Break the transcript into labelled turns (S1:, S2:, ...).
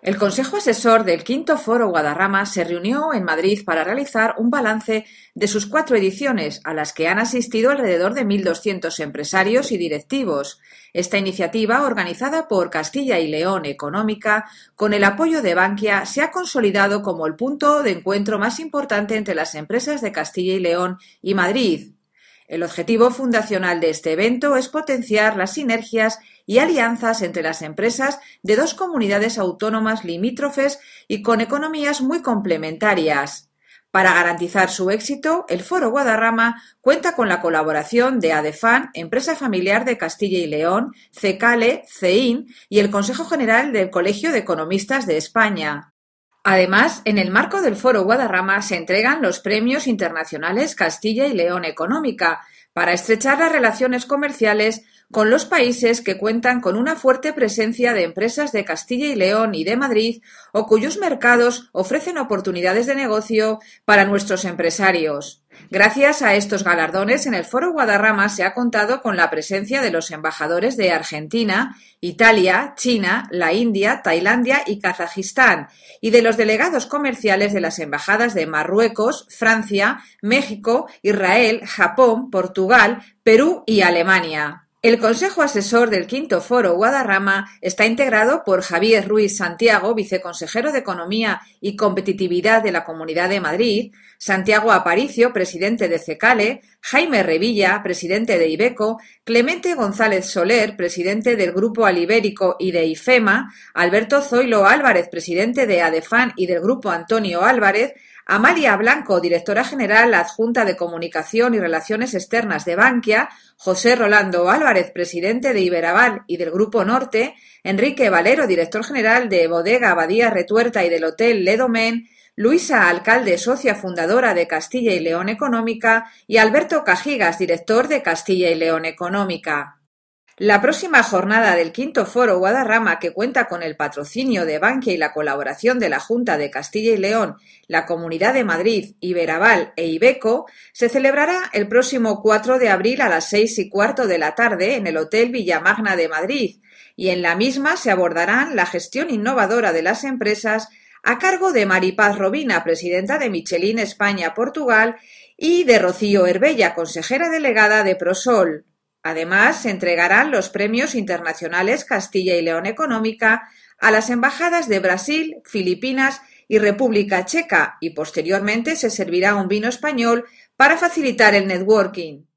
S1: El Consejo Asesor del Quinto Foro Guadarrama se reunió en Madrid para realizar un balance de sus cuatro ediciones, a las que han asistido alrededor de 1.200 empresarios y directivos. Esta iniciativa, organizada por Castilla y León Económica, con el apoyo de Bankia, se ha consolidado como el punto de encuentro más importante entre las empresas de Castilla y León y Madrid. El objetivo fundacional de este evento es potenciar las sinergias y alianzas entre las empresas de dos comunidades autónomas limítrofes y con economías muy complementarias. Para garantizar su éxito, el Foro Guadarrama cuenta con la colaboración de ADEFAN, empresa familiar de Castilla y León, CECALE, CEIN y el Consejo General del Colegio de Economistas de España. Además, en el marco del Foro Guadarrama se entregan los Premios Internacionales Castilla y León Económica para estrechar las relaciones comerciales con los países que cuentan con una fuerte presencia de empresas de Castilla y León y de Madrid o cuyos mercados ofrecen oportunidades de negocio para nuestros empresarios. Gracias a estos galardones, en el Foro Guadarrama se ha contado con la presencia de los embajadores de Argentina, Italia, China, la India, Tailandia y Kazajistán, y de los delegados comerciales de las embajadas de Marruecos, Francia, México, Israel, Japón, Portugal, Perú y Alemania. El Consejo Asesor del Quinto Foro Guadarrama está integrado por Javier Ruiz Santiago, viceconsejero de Economía y Competitividad de la Comunidad de Madrid, Santiago Aparicio, presidente de CECALE, Jaime Revilla, presidente de IBECO, Clemente González Soler, presidente del Grupo Alibérico y de IFEMA, Alberto Zoilo Álvarez, presidente de ADEFAN y del Grupo Antonio Álvarez, Amalia Blanco, directora general adjunta de Comunicación y Relaciones Externas de Bankia, José Rolando Álvarez, presidente de Iberaval y del Grupo Norte, Enrique Valero, director general de Bodega Abadía Retuerta y del Hotel Ledomen, Luisa Alcalde, socia fundadora de Castilla y León Económica, y Alberto Cajigas, director de Castilla y León Económica. La próxima jornada del Quinto Foro Guadarrama, que cuenta con el patrocinio de Bankia y la colaboración de la Junta de Castilla y León, la Comunidad de Madrid, Iberaval e Ibeco, se celebrará el próximo 4 de abril a las seis y cuarto de la tarde en el Hotel Villamagna de Madrid, y en la misma se abordarán la gestión innovadora de las empresas a cargo de Maripaz Robina, presidenta de Michelin España-Portugal, y de Rocío Herbella, consejera delegada de Prosol. Además, se entregarán los premios internacionales Castilla y León Económica a las embajadas de Brasil, Filipinas y República Checa y posteriormente se servirá un vino español para facilitar el networking.